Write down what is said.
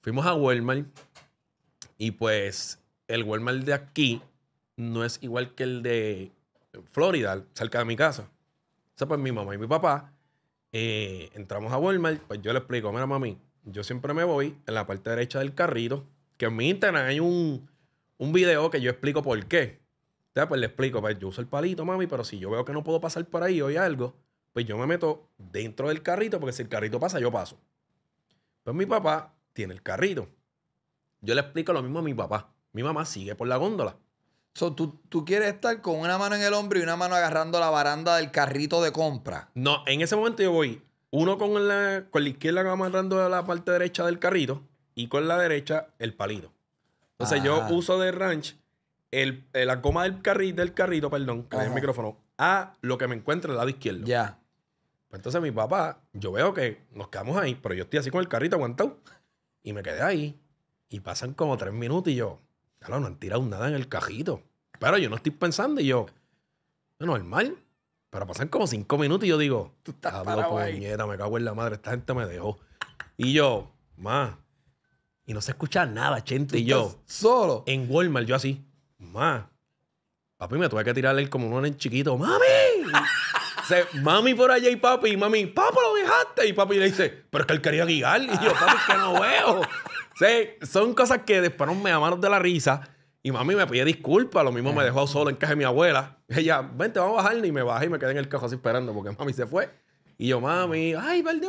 Fuimos a Walmart y pues el Walmart de aquí no es igual que el de Florida, cerca de mi casa. O pues mi mamá y mi papá eh, entramos a Walmart, pues yo le explico, mira mami, yo siempre me voy en la parte derecha del carrito, que en mi Instagram hay un, video que yo explico por qué. Entonces, pues le explico, pues yo uso el palito, mami, pero si yo veo que no puedo pasar por ahí o hay algo, pues yo me meto dentro del carrito, porque si el carrito pasa, yo paso. Pues mi papá tiene el carrito. Yo le explico lo mismo a mi papá. Mi mamá sigue por la góndola. ¿tú, quieres estar con una mano en el hombro y una mano agarrando la baranda del carrito de compra. No, en ese momento yo voy uno con la, con la izquierda agarrando la parte derecha del carrito y con la derecha el palito. Entonces yo ah. uso de ranch el, eh, la goma del carrito, del carrito, perdón, que es el micrófono, a lo que me encuentra al lado izquierdo. Ya. Pues entonces mi papá, yo veo que nos quedamos ahí, pero yo estoy así con el carrito aguantado. Y me quedé ahí. Y pasan como tres minutos y yo, claro, no han tirado nada en el cajito. Pero yo no estoy pensando y yo, no, normal. Pero pasan como cinco minutos y yo digo, tú estás pues, me cago en la madre, esta gente me dejó. Y yo, ma. Y no se escucha nada, gente. Y yo, solo. En Walmart, yo así, ma. Papi, me tuve que tirarle como un chiquito, mami. mami por allá y papi, y mami, papá lo dejaste. Y papi le dice, pero es que él quería guiar. Y yo, papi, es que no veo. Sí, son cosas que después me manos de la risa. Y mami me pide disculpas. Lo mismo me dejó solo en casa de mi abuela. Ella, vente, vamos a bajar ni me bajé y me quedé en el cajón así esperando porque mami se fue. Y yo, mami, ay, perdón.